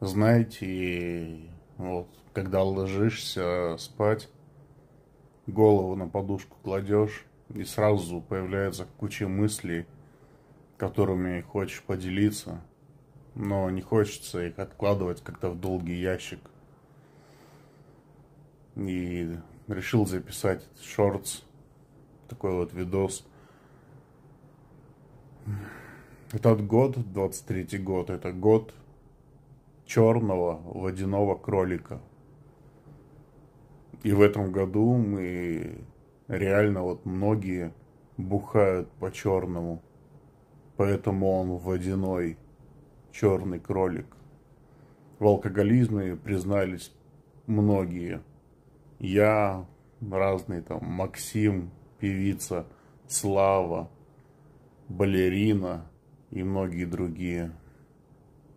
знаете, вот, когда ложишься спать, голову на подушку кладешь, и сразу появляется куча мыслей, которыми хочешь поделиться, но не хочется их откладывать как-то в долгий ящик. И решил записать шортс, такой вот видос. Этот год, 23-й год, это год черного водяного кролика. И в этом году мы реально вот многие бухают по черному. Поэтому он водяной черный кролик. В алкоголизме признались многие. Я, разные там, Максим, певица, Слава, балерина и многие другие.